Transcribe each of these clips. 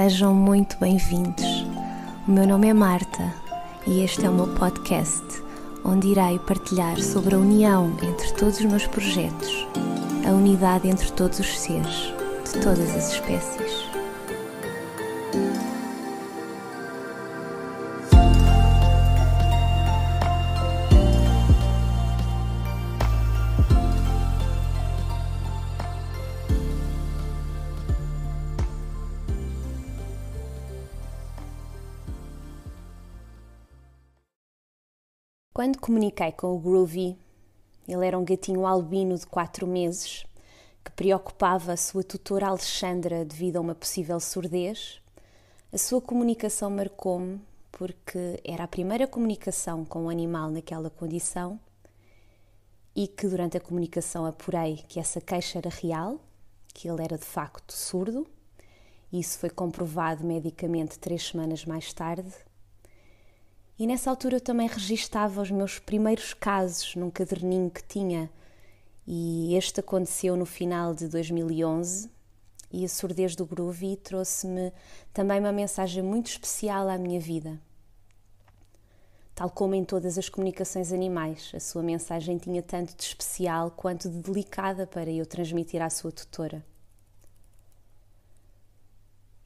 Sejam muito bem-vindos. O meu nome é Marta e este é o meu podcast, onde irei partilhar sobre a união entre todos os meus projetos, a unidade entre todos os seres, de todas as espécies. comuniquei com o Groovy, ele era um gatinho albino de quatro meses que preocupava a sua tutora Alexandra devido a uma possível surdez. A sua comunicação marcou-me porque era a primeira comunicação com o um animal naquela condição e que durante a comunicação apurei que essa queixa era real, que ele era de facto surdo. Isso foi comprovado medicamente três semanas mais tarde e nessa altura eu também registava os meus primeiros casos num caderninho que tinha. E este aconteceu no final de 2011 e a surdez do Groovy trouxe-me também uma mensagem muito especial à minha vida. Tal como em todas as comunicações animais, a sua mensagem tinha tanto de especial quanto de delicada para eu transmitir à sua tutora.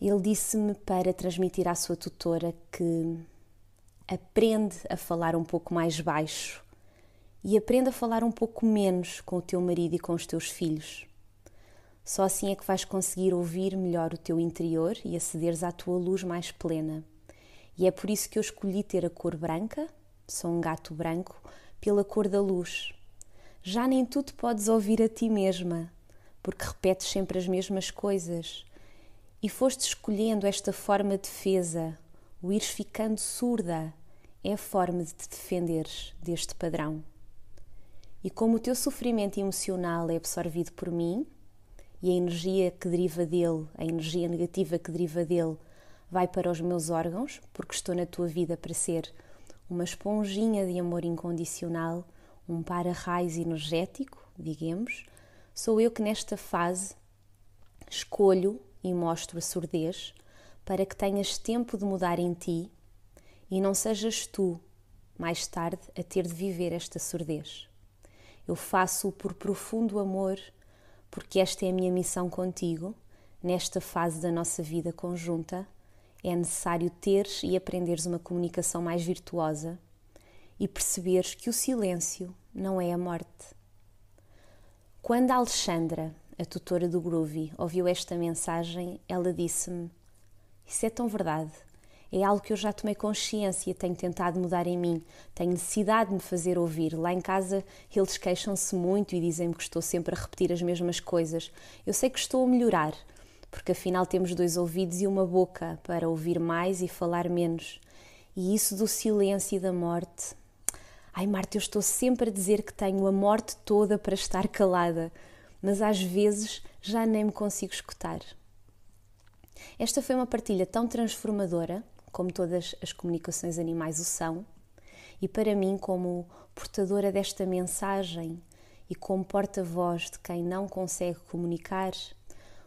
Ele disse-me para transmitir à sua tutora que aprende a falar um pouco mais baixo e aprende a falar um pouco menos com o teu marido e com os teus filhos. Só assim é que vais conseguir ouvir melhor o teu interior e acederes à tua luz mais plena. E é por isso que eu escolhi ter a cor branca, sou um gato branco, pela cor da luz. Já nem tu te podes ouvir a ti mesma, porque repetes sempre as mesmas coisas. E foste escolhendo esta forma de defesa, o ires ficando surda é a forma de te defenderes deste padrão. E como o teu sofrimento emocional é absorvido por mim e a energia que deriva dele, a energia negativa que deriva dele, vai para os meus órgãos, porque estou na tua vida para ser uma esponjinha de amor incondicional, um para-raios energético, digamos, sou eu que nesta fase escolho e mostro a surdez, para que tenhas tempo de mudar em ti e não sejas tu, mais tarde, a ter de viver esta surdez. Eu faço-o por profundo amor, porque esta é a minha missão contigo, nesta fase da nossa vida conjunta. É necessário teres e aprenderes uma comunicação mais virtuosa e perceberes que o silêncio não é a morte. Quando a Alexandra, a tutora do Groovy, ouviu esta mensagem, ela disse-me isso é tão verdade. É algo que eu já tomei consciência, tenho tentado mudar em mim, tenho necessidade de me fazer ouvir. Lá em casa eles queixam-se muito e dizem-me que estou sempre a repetir as mesmas coisas. Eu sei que estou a melhorar, porque afinal temos dois ouvidos e uma boca para ouvir mais e falar menos. E isso do silêncio e da morte. Ai, Marta, eu estou sempre a dizer que tenho a morte toda para estar calada, mas às vezes já nem me consigo escutar. Esta foi uma partilha tão transformadora, como todas as comunicações animais o são, e para mim, como portadora desta mensagem e como porta-voz de quem não consegue comunicar,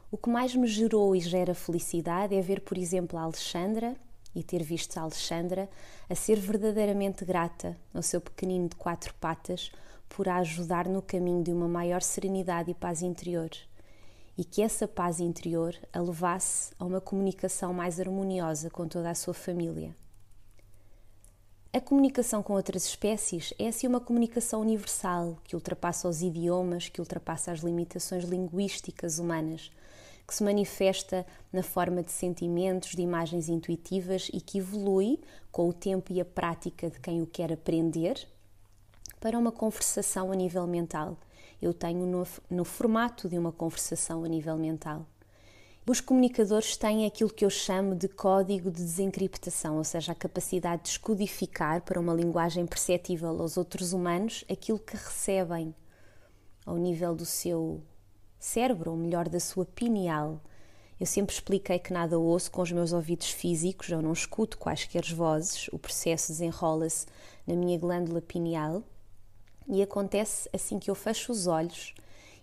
o que mais me gerou e gera felicidade é ver, por exemplo, a Alexandra e ter visto a Alexandra a ser verdadeiramente grata ao seu pequenino de quatro patas por a ajudar no caminho de uma maior serenidade e paz interior e que essa paz interior a levasse a uma comunicação mais harmoniosa com toda a sua família. A comunicação com outras espécies é assim uma comunicação universal que ultrapassa os idiomas, que ultrapassa as limitações linguísticas humanas, que se manifesta na forma de sentimentos, de imagens intuitivas e que evolui com o tempo e a prática de quem o quer aprender para uma conversação a nível mental eu tenho no, no formato de uma conversação a nível mental. Os comunicadores têm aquilo que eu chamo de código de desencriptação, ou seja, a capacidade de descodificar para uma linguagem perceptível aos outros humanos aquilo que recebem ao nível do seu cérebro, ou melhor, da sua pineal. Eu sempre expliquei que nada ouço com os meus ouvidos físicos, eu não escuto quaisquer vozes, o processo desenrola-se na minha glândula pineal, e acontece assim que eu fecho os olhos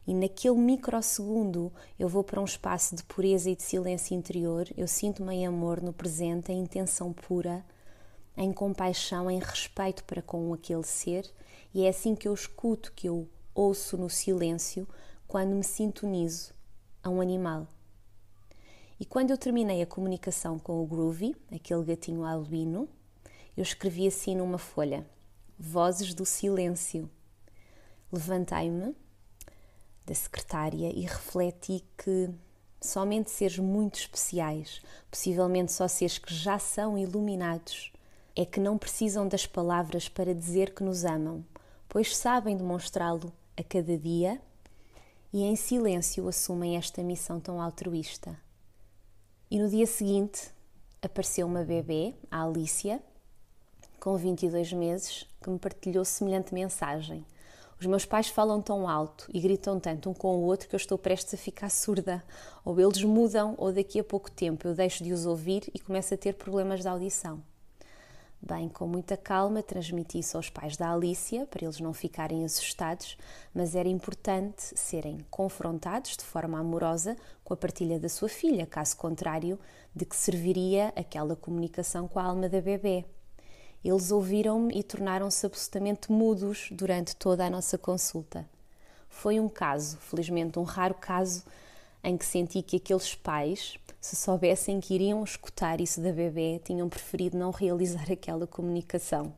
e naquele microsegundo eu vou para um espaço de pureza e de silêncio interior, eu sinto-me em amor no presente, em intenção pura, em compaixão, em respeito para com aquele ser, e é assim que eu escuto, que eu ouço no silêncio, quando me sintonizo a um animal. E quando eu terminei a comunicação com o Groovy, aquele gatinho albino, eu escrevi assim numa folha: Vozes do Silêncio. Levantei-me da secretária e refleti que somente seres muito especiais, possivelmente só seres que já são iluminados, é que não precisam das palavras para dizer que nos amam, pois sabem demonstrá-lo a cada dia e em silêncio assumem esta missão tão altruísta. E no dia seguinte apareceu uma bebê, a Alicia, com 22 meses, que me partilhou semelhante mensagem. Os meus pais falam tão alto e gritam tanto um com o outro que eu estou prestes a ficar surda. Ou eles mudam, ou daqui a pouco tempo eu deixo de os ouvir e começo a ter problemas de audição. Bem, com muita calma transmiti isso aos pais da Alicia para eles não ficarem assustados, mas era importante serem confrontados de forma amorosa com a partilha da sua filha, caso contrário, de que serviria aquela comunicação com a alma da bebê. Eles ouviram-me e tornaram-se absolutamente mudos durante toda a nossa consulta. Foi um caso, felizmente, um raro caso, em que senti que aqueles pais, se soubessem que iriam escutar isso da bebê, tinham preferido não realizar aquela comunicação.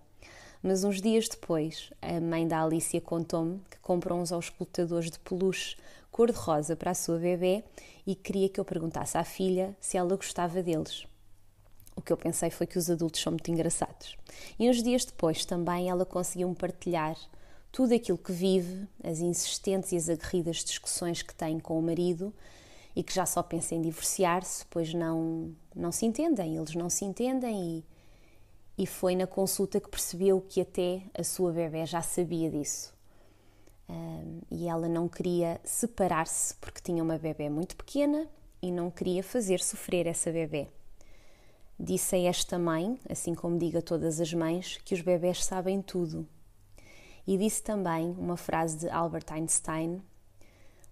Mas uns dias depois, a mãe da Alicia contou-me que comprou uns auscultadores de peluche cor-de-rosa para a sua bebê e queria que eu perguntasse à filha se ela gostava deles. O que eu pensei foi que os adultos são muito engraçados. E uns dias depois também ela conseguiu-me partilhar tudo aquilo que vive, as insistentes e as aguerridas discussões que tem com o marido e que já só pensa em divorciar-se, pois não, não se entendem, eles não se entendem e, e foi na consulta que percebeu que até a sua bebê já sabia disso. Um, e ela não queria separar-se porque tinha uma bebê muito pequena e não queria fazer sofrer essa bebê. Disse a esta mãe, assim como diga a todas as mães, que os bebés sabem tudo. E disse também uma frase de Albert Einstein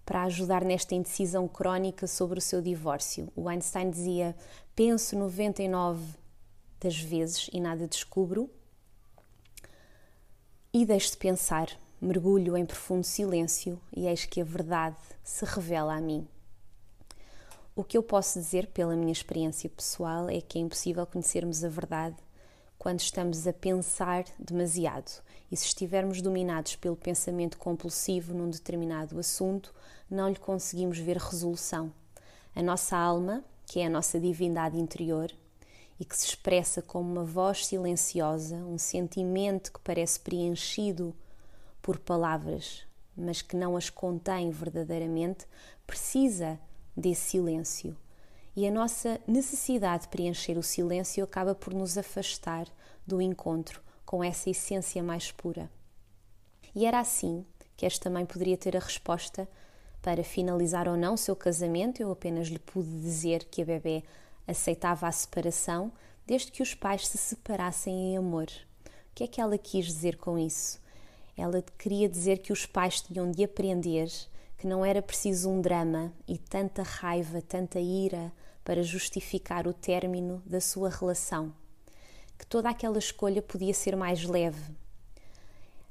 para ajudar nesta indecisão crónica sobre o seu divórcio. O Einstein dizia: Penso 99 das vezes e nada descubro, e deixo de pensar, mergulho em profundo silêncio e eis que a verdade se revela a mim. O que eu posso dizer, pela minha experiência pessoal, é que é impossível conhecermos a verdade quando estamos a pensar demasiado. E se estivermos dominados pelo pensamento compulsivo num determinado assunto, não lhe conseguimos ver resolução. A nossa alma, que é a nossa divindade interior e que se expressa como uma voz silenciosa, um sentimento que parece preenchido por palavras, mas que não as contém verdadeiramente, precisa desse silêncio. E a nossa necessidade de preencher o silêncio acaba por nos afastar do encontro com essa essência mais pura. E era assim que esta mãe poderia ter a resposta para finalizar ou não o seu casamento. Eu apenas lhe pude dizer que a bebê aceitava a separação desde que os pais se separassem em amor. O que é que ela quis dizer com isso? Ela queria dizer que os pais tinham de aprender que não era preciso um drama e tanta raiva, tanta ira para justificar o término da sua relação, que toda aquela escolha podia ser mais leve.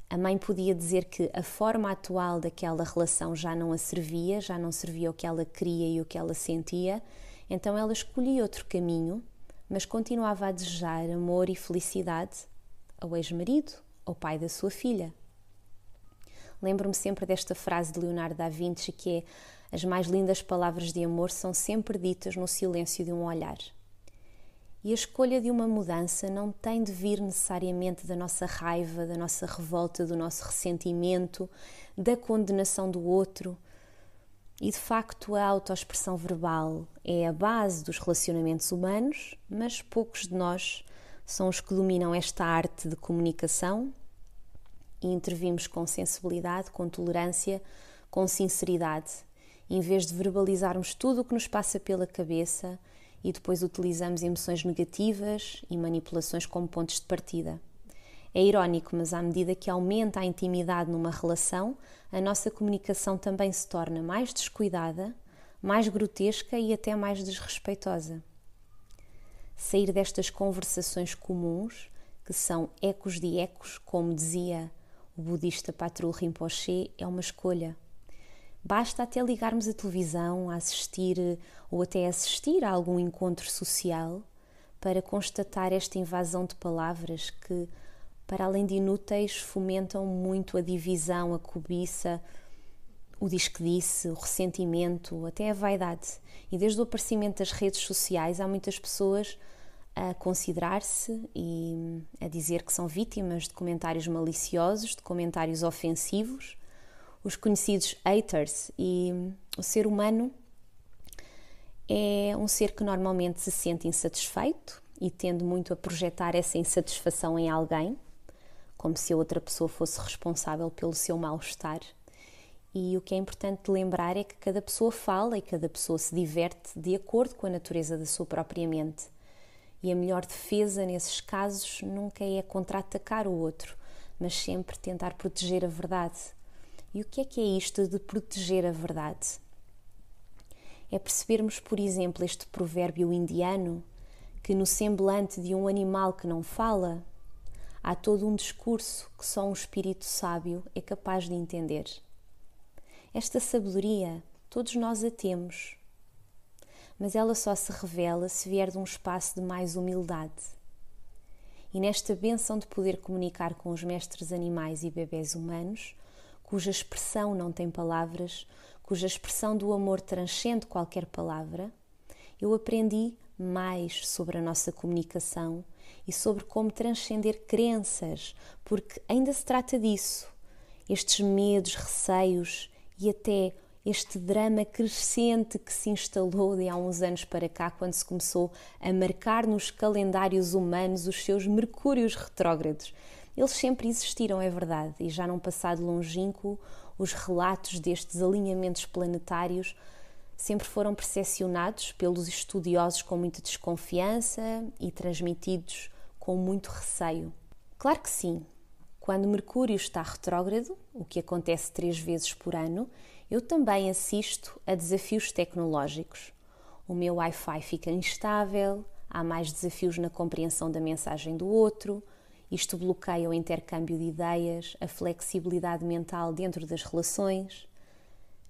A mãe podia dizer que a forma atual daquela relação já não a servia, já não servia o que ela queria e o que ela sentia, então ela escolhia outro caminho, mas continuava a desejar amor e felicidade ao ex-marido, ao pai da sua filha. Lembro-me sempre desta frase de Leonardo da Vinci que é: As mais lindas palavras de amor são sempre ditas no silêncio de um olhar. E a escolha de uma mudança não tem de vir necessariamente da nossa raiva, da nossa revolta, do nosso ressentimento, da condenação do outro. E de facto, a autoexpressão verbal é a base dos relacionamentos humanos, mas poucos de nós são os que dominam esta arte de comunicação e intervimos com sensibilidade, com tolerância, com sinceridade, em vez de verbalizarmos tudo o que nos passa pela cabeça e depois utilizamos emoções negativas e manipulações como pontos de partida. É irónico, mas à medida que aumenta a intimidade numa relação, a nossa comunicação também se torna mais descuidada, mais grotesca e até mais desrespeitosa. Sair destas conversações comuns, que são ecos de ecos, como dizia o budista Patru Rinpoche é uma escolha. Basta até ligarmos a televisão, a assistir ou até assistir a algum encontro social para constatar esta invasão de palavras que, para além de inúteis, fomentam muito a divisão, a cobiça, o diz que disse, o ressentimento, até a vaidade. E desde o aparecimento das redes sociais, há muitas pessoas a considerar-se e a dizer que são vítimas de comentários maliciosos, de comentários ofensivos, os conhecidos haters. E o ser humano é um ser que normalmente se sente insatisfeito e tende muito a projetar essa insatisfação em alguém, como se a outra pessoa fosse responsável pelo seu mal-estar. E o que é importante lembrar é que cada pessoa fala e cada pessoa se diverte de acordo com a natureza da sua própria mente. E a melhor defesa nesses casos nunca é contra-atacar o outro, mas sempre tentar proteger a verdade. E o que é que é isto de proteger a verdade? É percebermos, por exemplo, este provérbio indiano que no semblante de um animal que não fala há todo um discurso que só um espírito sábio é capaz de entender. Esta sabedoria todos nós a temos, mas ela só se revela se vier de um espaço de mais humildade. E nesta benção de poder comunicar com os mestres animais e bebés humanos, cuja expressão não tem palavras, cuja expressão do amor transcende qualquer palavra, eu aprendi mais sobre a nossa comunicação e sobre como transcender crenças, porque ainda se trata disso. Estes medos, receios e até este drama crescente que se instalou de há uns anos para cá, quando se começou a marcar nos calendários humanos os seus mercúrios retrógrados. Eles sempre existiram, é verdade, e já num passado longínquo, os relatos destes alinhamentos planetários sempre foram percepcionados pelos estudiosos com muita desconfiança e transmitidos com muito receio. Claro que sim, quando Mercúrio está retrógrado, o que acontece três vezes por ano, eu também assisto a desafios tecnológicos. O meu Wi-Fi fica instável, há mais desafios na compreensão da mensagem do outro, isto bloqueia o intercâmbio de ideias, a flexibilidade mental dentro das relações.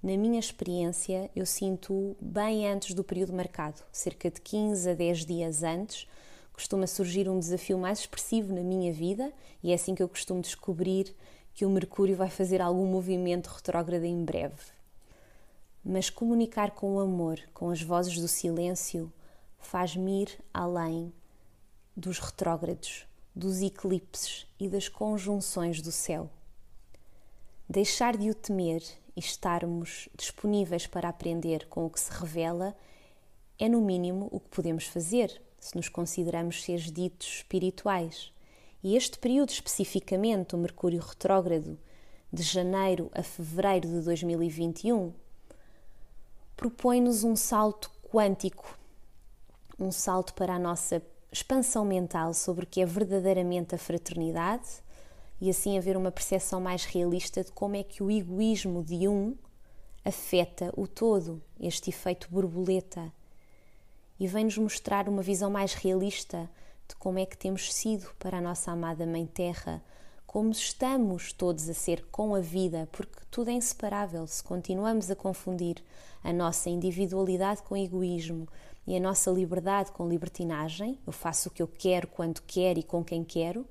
Na minha experiência, eu sinto bem antes do período marcado, cerca de 15 a 10 dias antes, costuma surgir um desafio mais expressivo na minha vida e é assim que eu costumo descobrir que o Mercúrio vai fazer algum movimento retrógrado em breve. Mas comunicar com o amor, com as vozes do silêncio, faz-me ir além dos retrógrados, dos eclipses e das conjunções do céu. Deixar de o temer e estarmos disponíveis para aprender com o que se revela é, no mínimo, o que podemos fazer se nos consideramos seres ditos espirituais. E este período especificamente, o Mercúrio retrógrado, de janeiro a fevereiro de 2021, propõe-nos um salto quântico, um salto para a nossa expansão mental sobre o que é verdadeiramente a fraternidade e assim haver uma percepção mais realista de como é que o egoísmo de um afeta o todo, este efeito borboleta. E vem-nos mostrar uma visão mais realista de como é que temos sido para a nossa amada Mãe Terra, como estamos todos a ser com a vida, porque tudo é inseparável. Se continuamos a confundir a nossa individualidade com egoísmo e a nossa liberdade com libertinagem, eu faço o que eu quero, quando quero e com quem quero,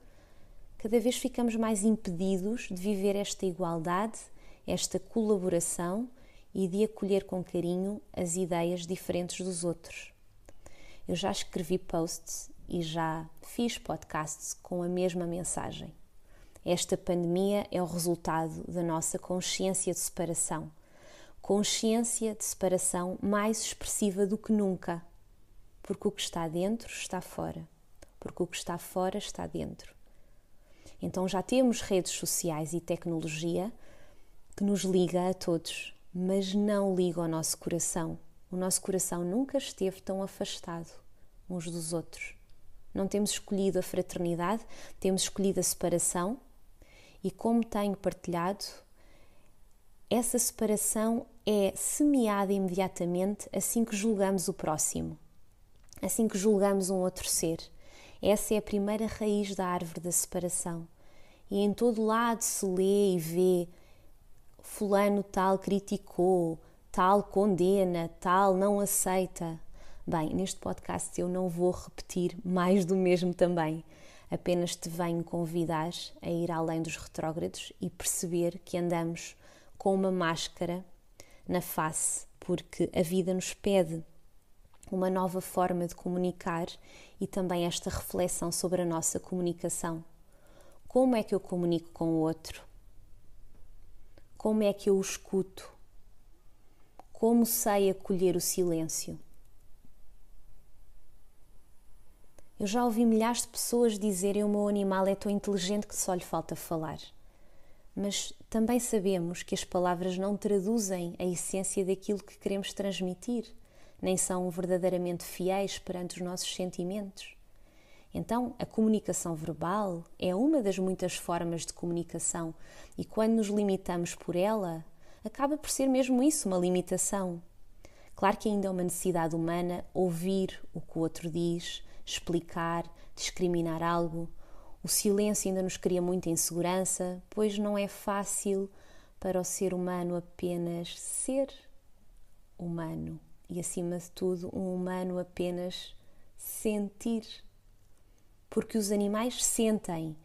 cada vez ficamos mais impedidos de viver esta igualdade, esta colaboração e de acolher com carinho as ideias diferentes dos outros. Eu já escrevi posts e já fiz podcasts com a mesma mensagem. Esta pandemia é o resultado da nossa consciência de separação. Consciência de separação mais expressiva do que nunca. Porque o que está dentro está fora. Porque o que está fora está dentro. Então já temos redes sociais e tecnologia que nos liga a todos, mas não liga ao nosso coração. O nosso coração nunca esteve tão afastado uns dos outros. Não temos escolhido a fraternidade, temos escolhido a separação. E como tenho partilhado, essa separação é semeada imediatamente assim que julgamos o próximo, assim que julgamos um outro ser. Essa é a primeira raiz da árvore da separação. E em todo lado se lê e vê: Fulano tal criticou, tal condena, tal não aceita. Bem, neste podcast eu não vou repetir mais do mesmo também. Apenas te venho convidar a ir além dos retrógrados e perceber que andamos com uma máscara na face, porque a vida nos pede uma nova forma de comunicar e também esta reflexão sobre a nossa comunicação. Como é que eu comunico com o outro? Como é que eu o escuto? Como sei acolher o silêncio? Eu já ouvi milhares de pessoas dizerem o meu animal é tão inteligente que só lhe falta falar. Mas também sabemos que as palavras não traduzem a essência daquilo que queremos transmitir, nem são verdadeiramente fiéis perante os nossos sentimentos. Então, a comunicação verbal é uma das muitas formas de comunicação, e quando nos limitamos por ela, acaba por ser mesmo isso uma limitação. Claro que ainda é uma necessidade humana ouvir o que o outro diz, explicar, discriminar algo. O silêncio ainda nos cria muita insegurança, pois não é fácil para o ser humano apenas ser humano e, acima de tudo, um humano apenas sentir. Porque os animais sentem.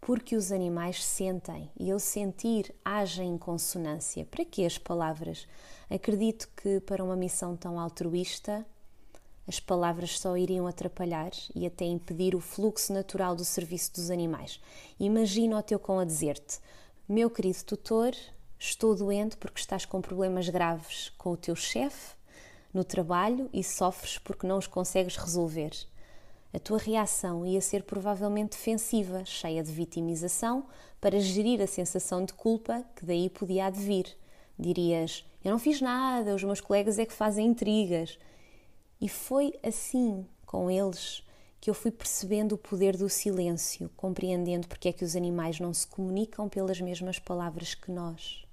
Porque os animais sentem e eu sentir agem em consonância. Para que as palavras? Acredito que para uma missão tão altruísta as palavras só iriam atrapalhar e até impedir o fluxo natural do serviço dos animais. Imagina o teu cão a dizer-te: Meu querido tutor, estou doente porque estás com problemas graves com o teu chefe, no trabalho e sofres porque não os consegues resolver. A tua reação ia ser provavelmente defensiva, cheia de vitimização, para gerir a sensação de culpa que daí podia advir. Dirias: Eu não fiz nada, os meus colegas é que fazem intrigas. E foi assim com eles que eu fui percebendo o poder do silêncio, compreendendo porque é que os animais não se comunicam pelas mesmas palavras que nós.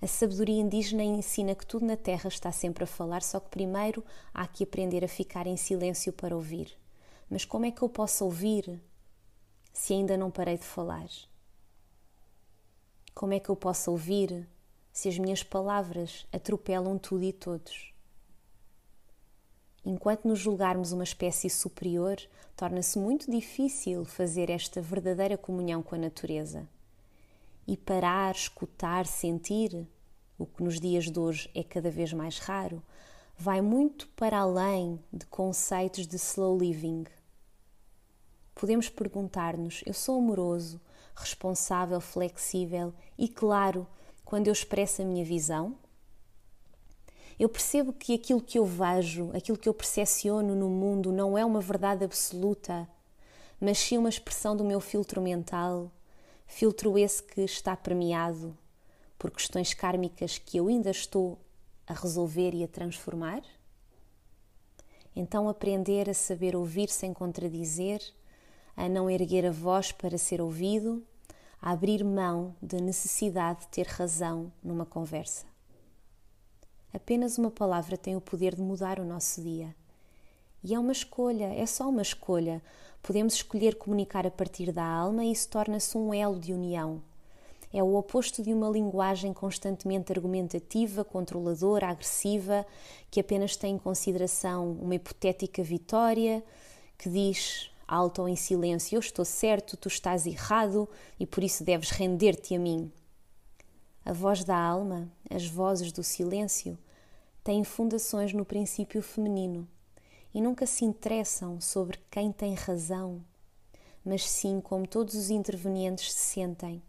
A sabedoria indígena ensina que tudo na Terra está sempre a falar, só que primeiro há que aprender a ficar em silêncio para ouvir. Mas como é que eu posso ouvir se ainda não parei de falar? Como é que eu posso ouvir se as minhas palavras atropelam tudo e todos. Enquanto nos julgarmos uma espécie superior, torna-se muito difícil fazer esta verdadeira comunhão com a natureza. E parar, escutar, sentir, o que nos dias de hoje é cada vez mais raro, vai muito para além de conceitos de slow living. Podemos perguntar-nos: eu sou amoroso, responsável, flexível e, claro, quando eu expresso a minha visão, eu percebo que aquilo que eu vejo, aquilo que eu percepciono no mundo não é uma verdade absoluta, mas sim uma expressão do meu filtro mental, filtro esse que está permeado por questões kármicas que eu ainda estou a resolver e a transformar. Então, aprender a saber ouvir sem contradizer, a não erguer a voz para ser ouvido abrir mão da necessidade de ter razão numa conversa. Apenas uma palavra tem o poder de mudar o nosso dia. E é uma escolha, é só uma escolha. Podemos escolher comunicar a partir da alma e isso torna-se um elo de união. É o oposto de uma linguagem constantemente argumentativa, controladora, agressiva, que apenas tem em consideração uma hipotética vitória, que diz alto ou em silêncio: Eu estou certo, tu estás errado e por isso deves render-te a mim. A voz da alma, as vozes do silêncio, têm fundações no princípio feminino e nunca se interessam sobre quem tem razão, mas sim como todos os intervenientes se sentem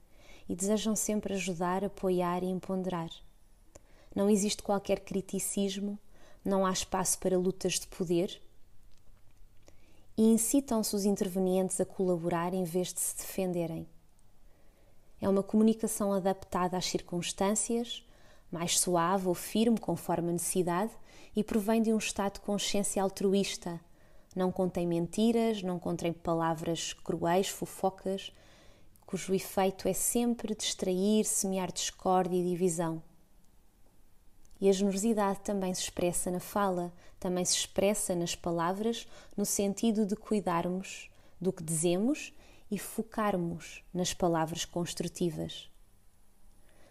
e desejam sempre ajudar, apoiar e empoderar. Não existe qualquer criticismo, não há espaço para lutas de poder, e incitam-se os intervenientes a colaborar em vez de se defenderem. É uma comunicação adaptada às circunstâncias, mais suave ou firme conforme a necessidade e provém de um estado de consciência altruísta. Não contém mentiras, não contém palavras cruéis, fofocas, cujo efeito é sempre distrair, semear discórdia e divisão. E a generosidade também se expressa na fala, também se expressa nas palavras, no sentido de cuidarmos do que dizemos e focarmos nas palavras construtivas.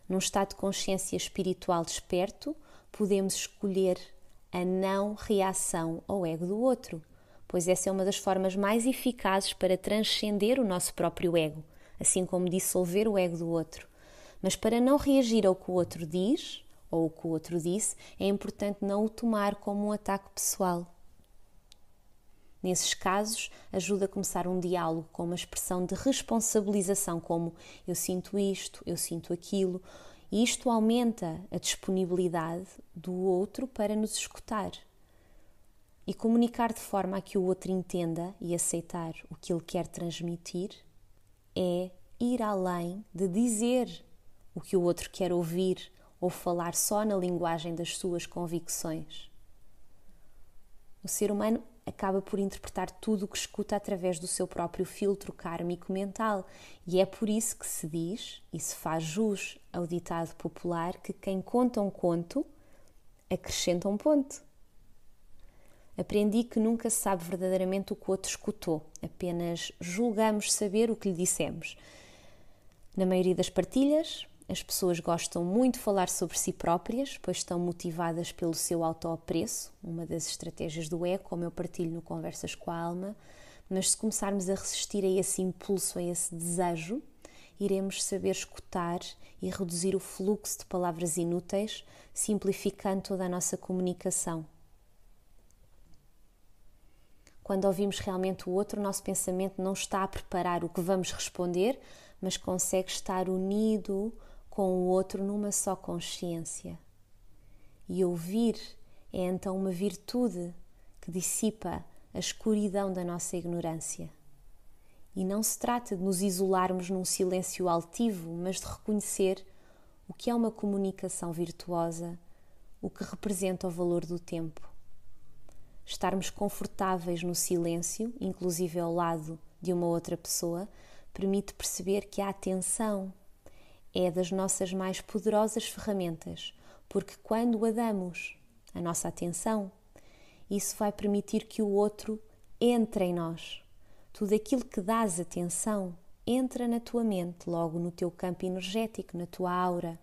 Num estado de consciência espiritual desperto, podemos escolher a não reação ao ego do outro, pois essa é uma das formas mais eficazes para transcender o nosso próprio ego, assim como dissolver o ego do outro. Mas para não reagir ao que o outro diz, ou o que o outro disse, é importante não o tomar como um ataque pessoal. Nesses casos, ajuda a começar um diálogo com uma expressão de responsabilização, como eu sinto isto, eu sinto aquilo, e isto aumenta a disponibilidade do outro para nos escutar e comunicar de forma a que o outro entenda e aceitar o que ele quer transmitir é ir além de dizer o que o outro quer ouvir ou falar só na linguagem das suas convicções. O ser humano acaba por interpretar tudo o que escuta através do seu próprio filtro kármico mental, e é por isso que se diz, e se faz jus ao ditado popular, que quem conta um conto acrescenta um ponto. Aprendi que nunca se sabe verdadeiramente o que o outro escutou, apenas julgamos saber o que lhe dissemos. Na maioria das partilhas, as pessoas gostam muito de falar sobre si próprias, pois estão motivadas pelo seu autoapreço, uma das estratégias do ego, como eu partilho no Conversas com a Alma. Mas se começarmos a resistir a esse impulso, a esse desejo, iremos saber escutar e reduzir o fluxo de palavras inúteis, simplificando toda a nossa comunicação. Quando ouvimos realmente o outro, o nosso pensamento não está a preparar o que vamos responder, mas consegue estar unido com o outro numa só consciência. E ouvir é então uma virtude que dissipa a escuridão da nossa ignorância. E não se trata de nos isolarmos num silêncio altivo, mas de reconhecer o que é uma comunicação virtuosa, o que representa o valor do tempo. Estarmos confortáveis no silêncio, inclusive ao lado de uma outra pessoa, permite perceber que a atenção é das nossas mais poderosas ferramentas, porque quando a damos a nossa atenção, isso vai permitir que o outro entre em nós. Tudo aquilo que dás atenção entra na tua mente, logo no teu campo energético, na tua aura.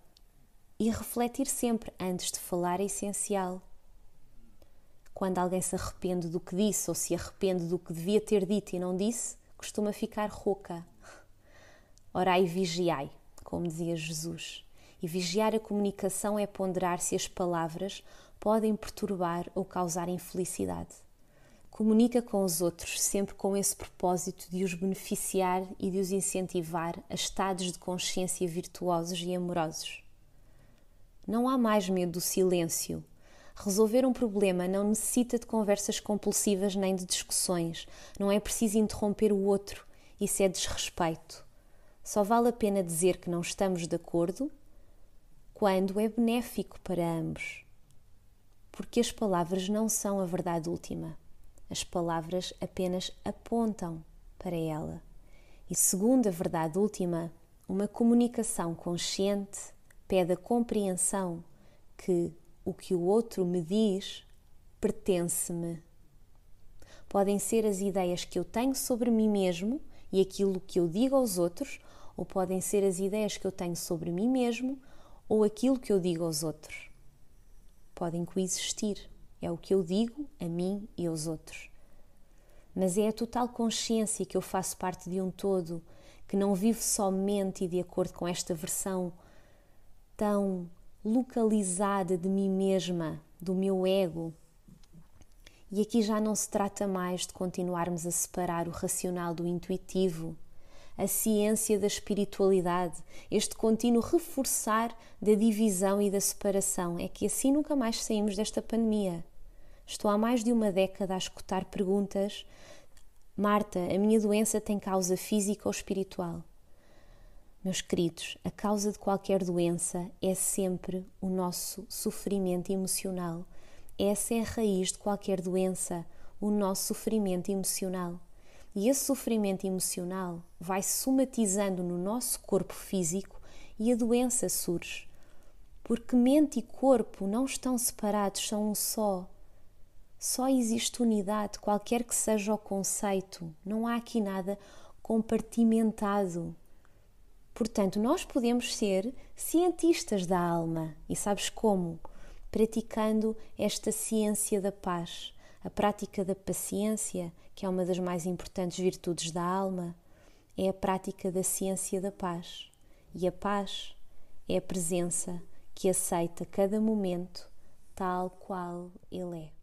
E refletir sempre antes de falar é essencial. Quando alguém se arrepende do que disse ou se arrepende do que devia ter dito e não disse, costuma ficar rouca. Orai e vigiai como dizia Jesus. E vigiar a comunicação é ponderar se as palavras podem perturbar ou causar infelicidade. Comunica com os outros sempre com esse propósito de os beneficiar e de os incentivar a estados de consciência virtuosos e amorosos. Não há mais medo do silêncio. Resolver um problema não necessita de conversas compulsivas nem de discussões. Não é preciso interromper o outro. Isso é desrespeito. Só vale a pena dizer que não estamos de acordo quando é benéfico para ambos. Porque as palavras não são a verdade última. As palavras apenas apontam para ela. E segundo a verdade última, uma comunicação consciente pede a compreensão que o que o outro me diz pertence-me. Podem ser as ideias que eu tenho sobre mim mesmo e aquilo que eu digo aos outros, ou podem ser as ideias que eu tenho sobre mim mesmo ou aquilo que eu digo aos outros. Podem coexistir, é o que eu digo a mim e aos outros. Mas é a total consciência que eu faço parte de um todo, que não vivo somente e de acordo com esta versão tão localizada de mim mesma, do meu ego. E aqui já não se trata mais de continuarmos a separar o racional do intuitivo, a ciência da espiritualidade, este contínuo reforçar da divisão e da separação. É que assim nunca mais saímos desta pandemia. Estou há mais de uma década a escutar perguntas: Marta, a minha doença tem causa física ou espiritual? Meus queridos, a causa de qualquer doença é sempre o nosso sofrimento emocional. Essa é a raiz de qualquer doença, o nosso sofrimento emocional. E esse sofrimento emocional vai somatizando no nosso corpo físico e a doença surge. Porque mente e corpo não estão separados, são um só. Só existe unidade, qualquer que seja o conceito. Não há aqui nada compartimentado. Portanto, nós podemos ser cientistas da alma. E sabes como? Praticando esta ciência da paz, a prática da paciência que é uma das mais importantes virtudes da alma, é a prática da ciência da paz. E a paz é a presença que aceita cada momento tal qual ele é.